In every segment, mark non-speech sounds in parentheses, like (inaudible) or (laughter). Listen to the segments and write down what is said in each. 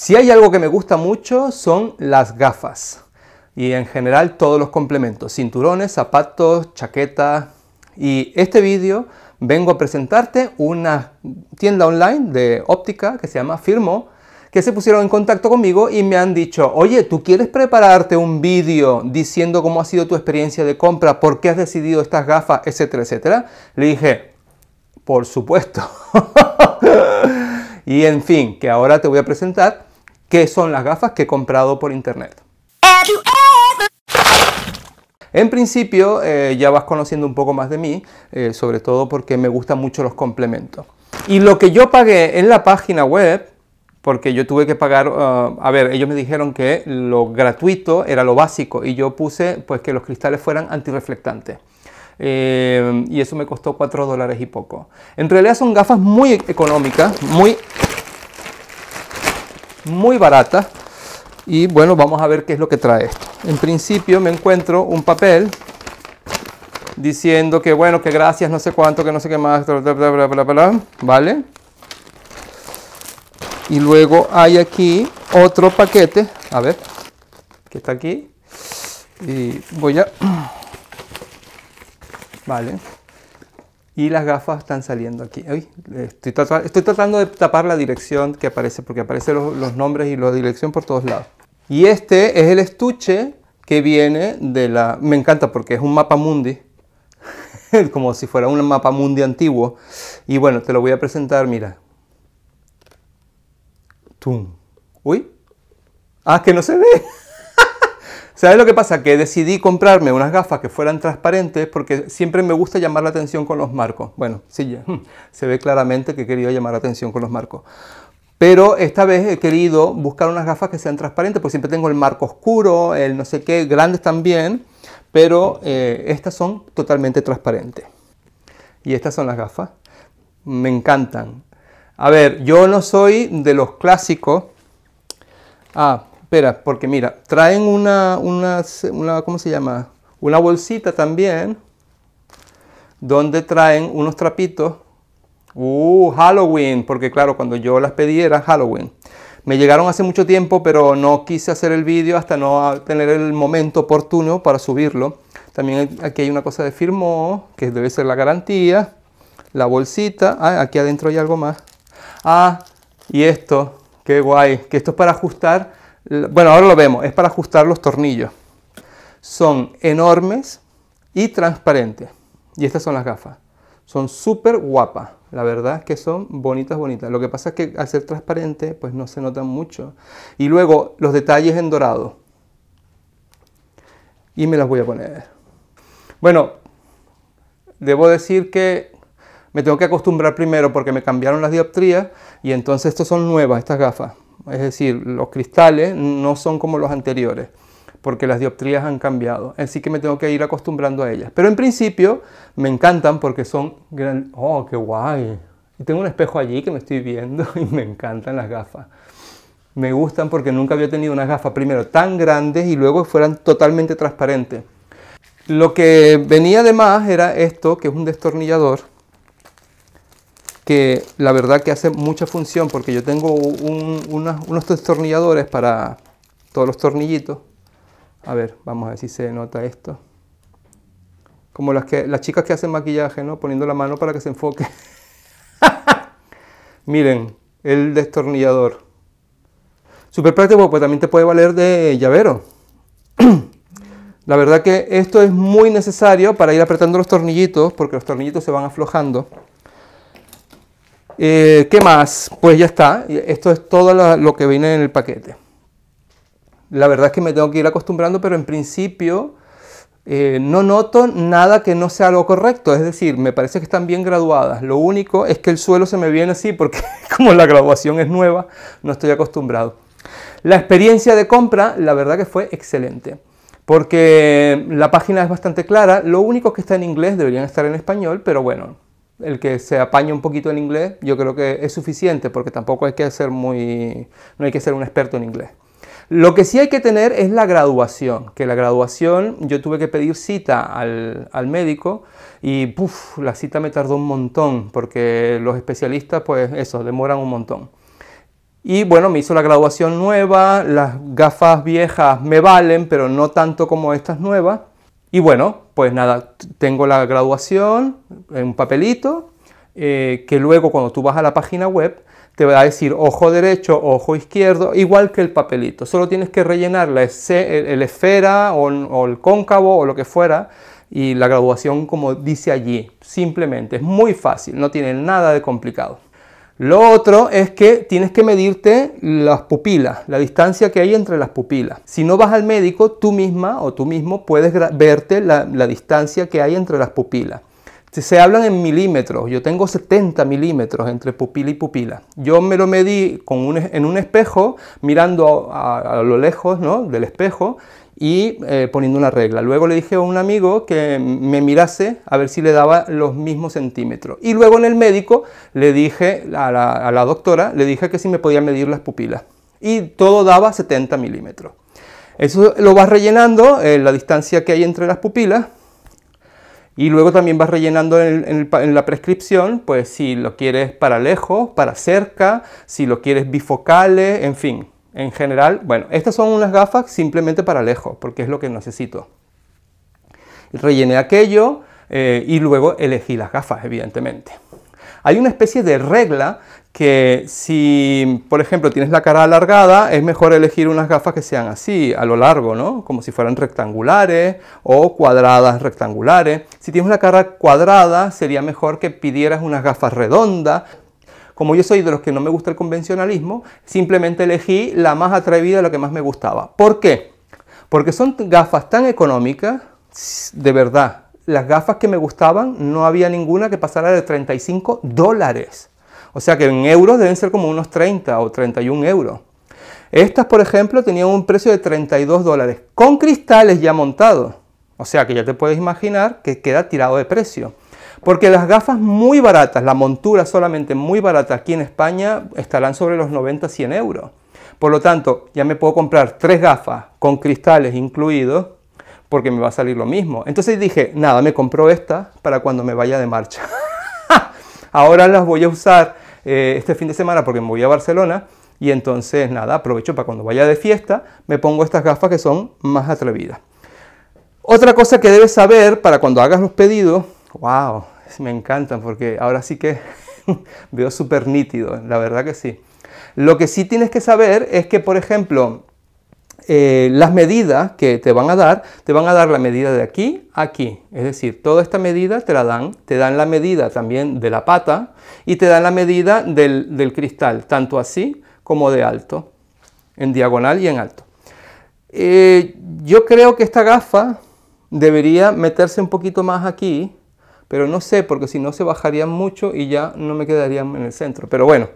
Si hay algo que me gusta mucho son las gafas y en general todos los complementos, cinturones, zapatos, chaqueta y este vídeo vengo a presentarte una tienda online de óptica que se llama Firmo que se pusieron en contacto conmigo y me han dicho, oye, ¿tú quieres prepararte un vídeo diciendo cómo ha sido tu experiencia de compra, por qué has decidido estas gafas, etcétera, etcétera? Le dije, por supuesto. (laughs) y en fin, que ahora te voy a presentar que son las gafas que he comprado por internet. En principio eh, ya vas conociendo un poco más de mí, eh, sobre todo porque me gustan mucho los complementos. Y lo que yo pagué en la página web, porque yo tuve que pagar, uh, a ver, ellos me dijeron que lo gratuito era lo básico y yo puse pues que los cristales fueran antirreflectantes. Eh, y eso me costó 4 dólares y poco. En realidad son gafas muy económicas, muy muy barata. Y bueno, vamos a ver qué es lo que trae esto. En principio me encuentro un papel diciendo que bueno, que gracias, no sé cuánto, que no sé qué más, ¿vale? Y luego hay aquí otro paquete, a ver, que está aquí. Y voy a... (clears throat) Vale, y las gafas están saliendo aquí. estoy, tratando, de tapar la dirección que aparece, porque aparecen los, nombres y la dirección por todos lados. Y este es el estuche que viene de la... Me encanta porque es un mapa mundi, (laughs) como si fuera un mapa mundi antiguo. Y bueno, te lo voy a presentar, mira. ¡Tum! ¡Uy! ¡Ah, que no se ve! ¿Sabes lo que pasa? Que decidí comprarme unas gafas que fueran transparentes porque siempre me gusta llamar la atención con los marcos. Bueno, sí, hmm. se ve claramente que he querido llamar la atención con los marcos. Pero esta vez he querido buscar unas gafas que sean transparentes, porque siempre tengo el marco oscuro, el no sé qué, grandes también, pero eh, estas son totalmente transparentes. Y estas son las gafas. Me encantan. A ver, yo no soy de los clásicos. Ah, Espera, porque mira, traen una, una, ¿cómo se llama? Una bolsita también, donde traen unos trapitos. ¡Uh, Halloween! Porque claro, cuando yo las pedí era Halloween. Me llegaron hace mucho tiempo, pero no quise hacer el vídeo hasta no tener el momento oportuno para subirlo. También aquí hay una cosa de firmó, que debe ser la garantía. La bolsita. Ah, aquí adentro hay algo más. Ah, y esto, qué guay. Que esto es para ajustar bueno, ahora lo vemos, es para ajustar los tornillos. Son enormes y transparentes. Y estas son las gafas. Son súper guapas. La verdad es que son bonitas, bonitas. Lo que pasa es que al ser transparente, pues no se notan mucho. Y luego los detalles en dorado. Y me las voy a poner. Bueno, debo decir que me tengo que acostumbrar primero porque me cambiaron las dioptrías y entonces estas son nuevas, estas gafas es decir, los cristales no son como los anteriores, porque las dioptrías han cambiado, así que me tengo que ir acostumbrando a ellas. Pero en principio me encantan porque son grandes. ¡Oh, qué guay! Y tengo un espejo allí que me estoy viendo (laughs) y me encantan las gafas. Me gustan porque nunca había tenido unas gafas primero tan grandes y luego fueran totalmente transparentes. Lo que venía además era esto, que es un destornillador, que la verdad que hace mucha función porque yo tengo unos destornilladores para todos los tornillitos. A ver, vamos a ver si se nota esto. Como las, que, las chicas que hacen maquillaje, ¿no? Poniendo la mano para que se enfoque. (laughs) Miren, el destornillador. super práctico, pues también te puede valer de llavero. (clears throat) la verdad que esto es muy necesario para ir apretando los tornillitos, porque los tornillitos se van aflojando. Eh, ¿Qué más? Pues ya está. Esto es todo lo que viene en el paquete. La verdad es que me tengo que ir acostumbrando, pero en principio eh, no noto nada que no sea lo correcto. Es decir, me parece que están bien graduadas. Lo único es que el suelo se me viene así porque (laughs) como la graduación es nueva, no estoy acostumbrado. La experiencia de compra, la verdad que fue excelente porque la página es bastante clara, lo único que está en inglés deberían estar en español, pero bueno, el que se apaña un poquito en inglés, yo creo que es suficiente porque tampoco hay que ser muy, no hay que ser un experto en inglés. Lo que sí hay que tener es la graduación, que la graduación yo tuve que pedir cita al, médico y la cita me tardó un montón porque los especialistas pues eso, demoran un montón. Y bueno, me hizo la graduación nueva, las gafas viejas me valen, pero no tanto como estas nuevas. Y bueno, pues nada, tengo la graduación en un papelito, eh, que luego cuando tú vas a la página web, te va a decir ojo derecho, ojo izquierdo, igual que el papelito. Solo tienes que rellenar la el, esfera o, o, el cóncavo o lo que fuera y la graduación como dice allí. Simplemente, es muy fácil, no tiene nada de complicado. Lo otro es que tienes que medirte las pupilas, la distancia que hay entre las pupilas. Si no vas al médico, tú misma o tú mismo puedes verte la, distancia que hay entre las pupilas. Se, se hablan en milímetros, yo tengo 70 milímetros entre pupila y pupila. Yo me lo medí con en un espejo, mirando a, lo lejos del espejo, y eh, poniendo una regla. Luego le dije a un amigo que me mirase a ver si le daba los mismos centímetros. Y luego en el médico le dije a la, doctora, le dije que si me podía medir las pupilas. Y todo daba 70 milímetros. Eso lo vas rellenando, eh, la distancia que hay entre las pupilas. Y luego también vas rellenando en, la prescripción, pues si lo quieres para lejos, para cerca, si lo quieres bifocales, en fin. En general, bueno, estas son unas gafas simplemente para lejos, porque es lo que necesito. Rellené aquello eh, y luego elegí las gafas, evidentemente. Hay una especie de regla que si, por ejemplo, tienes la cara alargada, es mejor elegir unas gafas que sean así, a lo largo, ¿no? Como si fueran rectangulares o cuadradas rectangulares. Si tienes la cara cuadrada, sería mejor que pidieras unas gafas redondas como yo soy de los que no me gusta el convencionalismo, simplemente elegí la más atrevida, la que más me gustaba. ¿Por qué? Porque son gafas tan económicas, de verdad, las gafas que me gustaban no había ninguna que pasara de 35 dólares. O sea que en euros deben ser como unos 30 o 31 euros. Estas, por ejemplo, tenían un precio de 32 dólares, con cristales ya montados. O sea que ya te puedes imaginar que queda tirado de precio. Porque las gafas muy baratas, la montura solamente muy barata aquí en España, estarán sobre los 90-100 euros. Por lo tanto, ya me puedo comprar tres gafas con cristales incluidos porque me va a salir lo mismo. Entonces dije, nada, me compro esta para cuando me vaya de marcha. (laughs) Ahora las voy a usar eh, este fin de semana porque me voy a Barcelona y entonces nada, aprovecho para cuando vaya de fiesta, me pongo estas gafas que son más atrevidas. Otra cosa que debes saber para cuando hagas los pedidos ¡Wow! Me encantan porque ahora sí que (laughs) veo súper nítido, la verdad que sí. Lo que sí tienes que saber es que, por ejemplo, eh, las medidas que te van a dar, te van a dar la medida de aquí a aquí. Es decir, toda esta medida te la dan, te dan la medida también de la pata y te dan la medida del, cristal, tanto así como de alto, en diagonal y en alto. Eh, yo creo que esta gafa debería meterse un poquito más aquí pero no sé, porque si no se bajarían mucho y ya no me quedarían en el centro. Pero bueno,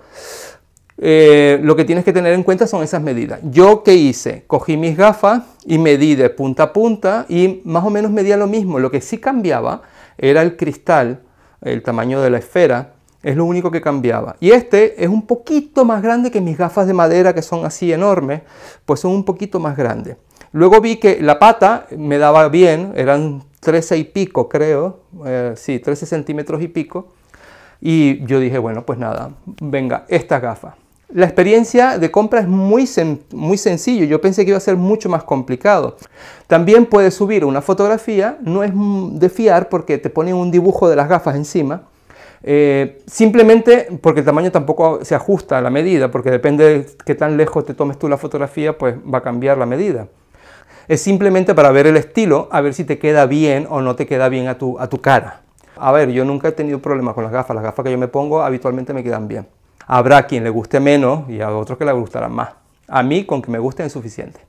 eh, lo que tienes que tener en cuenta son esas medidas. Yo qué hice? Cogí mis gafas y medí de punta a punta y más o menos medía lo mismo. Lo que sí cambiaba era el cristal, el tamaño de la esfera, es lo único que cambiaba. Y este es un poquito más grande que mis gafas de madera que son así enormes, pues son un poquito más grandes. Luego vi que la pata me daba bien, eran 13 y pico, creo, eh, sí, 13 centímetros y pico. Y yo dije, bueno, pues nada, venga, esta gafas. La experiencia de compra es muy, muy sencillo, yo pensé que iba a ser mucho más complicado. También puedes subir una fotografía, no es de fiar porque te ponen un dibujo de las gafas encima. Eh, simplemente porque el tamaño tampoco se ajusta a la medida, porque depende de qué tan lejos te tomes tú la fotografía, pues va a cambiar la medida es simplemente para ver el estilo, a ver si te queda bien o no te queda bien a tu, a tu cara. A ver, yo nunca he tenido problemas con las gafas, las gafas que yo me pongo habitualmente me quedan bien. Habrá quien le guste menos y a otros que le gustarán más. A mí con que me guste es suficiente.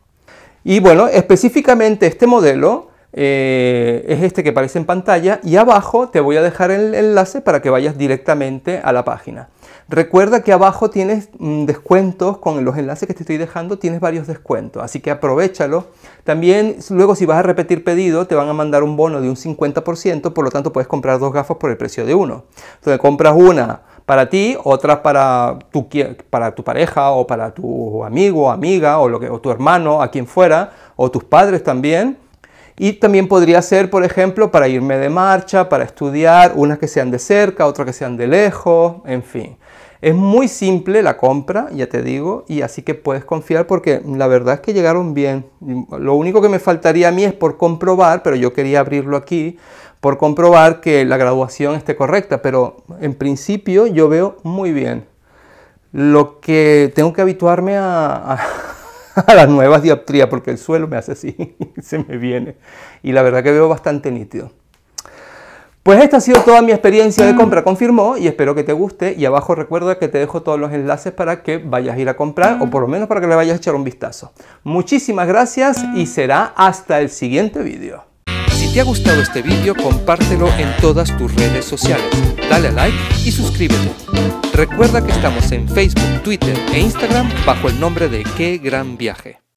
Y bueno, específicamente este modelo eh, es este que aparece en pantalla y abajo te voy a dejar el enlace para que vayas directamente a la página. Recuerda que abajo tienes mm, descuentos con los enlaces que te estoy dejando, tienes varios descuentos, así que aprovechalo. También luego si vas a repetir pedido te van a mandar un bono de un 50%, por lo tanto puedes comprar dos gafas por el precio de uno. Entonces compras una para ti, otra para tu, para tu pareja o para tu amigo, amiga o, lo que, o tu hermano, a quien fuera, o tus padres también y también podría ser, por ejemplo, para irme de marcha, para estudiar, unas que sean de cerca, otras que sean de lejos, en fin. Es muy simple la compra, ya te digo, y así que puedes confiar porque la verdad es que llegaron bien. Lo único que me faltaría a mí es por comprobar, pero yo quería abrirlo aquí, por comprobar que la graduación esté correcta, pero en principio yo veo muy bien. Lo que tengo que habituarme a, a (laughs) a las nuevas dioptrías, porque el suelo me hace así, (laughs) se me viene. Y la verdad que veo bastante nítido. Pues esta ha sido toda mi experiencia de compra, confirmó, y espero que te guste. Y abajo recuerda que te dejo todos los enlaces para que vayas a ir a comprar, o por lo menos para que le vayas a echar un vistazo. Muchísimas gracias y será hasta el siguiente vídeo te ha gustado este vídeo, compártelo en todas tus redes sociales, dale a like y suscríbete. Recuerda que estamos en Facebook, Twitter e Instagram bajo el nombre de Qué Gran Viaje.